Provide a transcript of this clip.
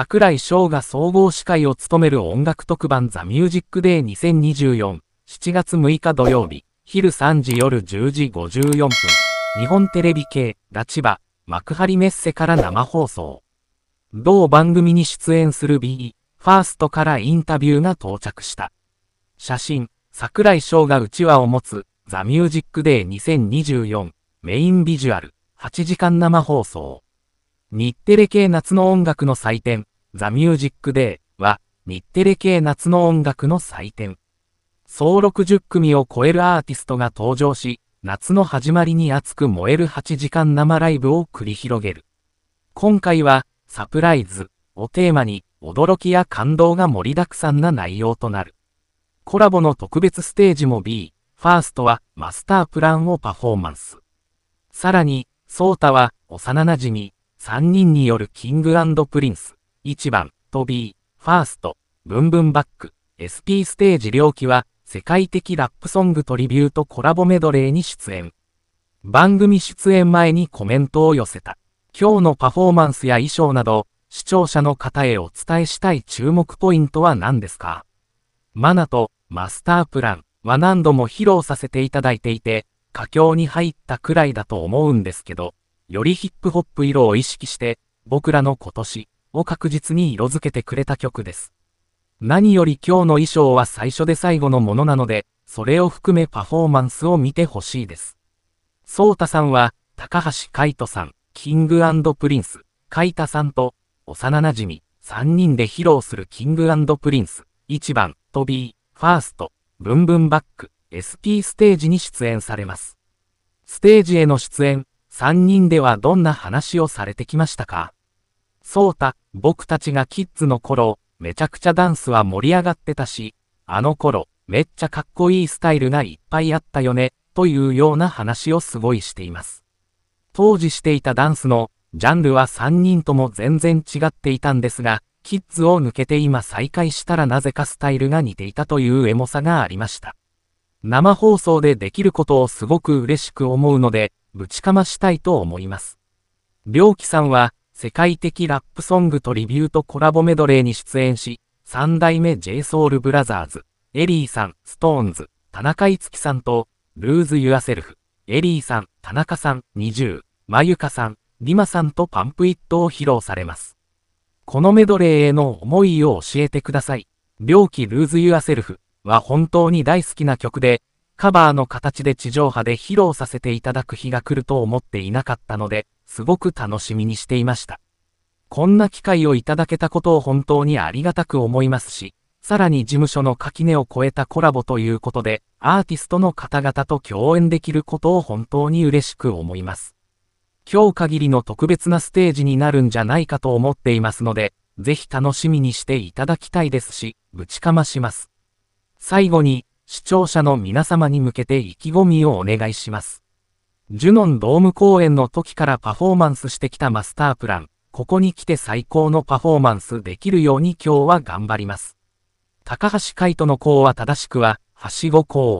桜井翔が総合司会を務める音楽特番ザ・ミュージックデイ2024 7月6日土曜日、昼3時夜10時54分、日本テレビ系、ラチバ、幕張メッセから生放送。同番組に出演する B、ファーストからインタビューが到着した。写真、桜井翔がうちわを持つ、ザ・ミュージックデイ2024、メインビジュアル、8時間生放送。日テレ系夏の音楽の祭典、ザ・ミュージック・デーは、日テレ系夏の音楽の祭典。総60組を超えるアーティストが登場し、夏の始まりに熱く燃える8時間生ライブを繰り広げる。今回は、サプライズをテーマに、驚きや感動が盛りだくさんな内容となる。コラボの特別ステージも B、ファーストはマスタープランをパフォーマンス。さらに、ソータは幼馴染、3人によるキングプリンス。1番、トビー、ファースト、ブンブンバック、SP ステージ両期は、世界的ラップソングトリビュートコラボメドレーに出演。番組出演前にコメントを寄せた。今日のパフォーマンスや衣装など、視聴者の方へお伝えしたい注目ポイントは何ですかマナとマスタープランは何度も披露させていただいていて、佳境に入ったくらいだと思うんですけど、よりヒップホップ色を意識して、僕らの今年、を確実に色づけてくれた曲です。何より今日の衣装は最初で最後のものなので、それを含めパフォーマンスを見てほしいです。ソータさんは、高橋海人さん、キングプリンス、海田さんと、幼馴染、3人で披露するキングプリンス、1番、トビー、ファースト、ブンブンバック、SP ステージに出演されます。ステージへの出演、3人ではどんな話をされてきましたかそうた、僕たちがキッズの頃、めちゃくちゃダンスは盛り上がってたし、あの頃、めっちゃかっこいいスタイルがいっぱいあったよね、というような話をすごいしています。当時していたダンスの、ジャンルは3人とも全然違っていたんですが、キッズを抜けて今再開したらなぜかスタイルが似ていたというエモさがありました。生放送でできることをすごく嬉しく思うので、ぶちかましたいと思います。りょうきさんは、世界的ラップソングとリビュートコラボメドレーに出演し、三代目 JSOULBROTHERS、エリーさん、ストーンズ、田中いつきさんと、ルーズ・ユアセルフ、エリーさん、田中さん、20、まゆかさん、リマさんとパンプイットを披露されます。このメドレーへの思いを教えてください。猟奇ルーズ・ユアセルフは本当に大好きな曲で、カバーの形で地上波で披露させていただく日が来ると思っていなかったので、すごく楽しみにしていました。こんな機会をいただけたことを本当にありがたく思いますし、さらに事務所の垣根を越えたコラボということで、アーティストの方々と共演できることを本当に嬉しく思います。今日限りの特別なステージになるんじゃないかと思っていますので、ぜひ楽しみにしていただきたいですし、ぶちかまします。最後に、視聴者の皆様に向けて意気込みをお願いします。ジュノンドーム公演の時からパフォーマンスしてきたマスタープラン。ここに来て最高のパフォーマンスできるように今日は頑張ります。高橋海人の功は正しくは、はしご項。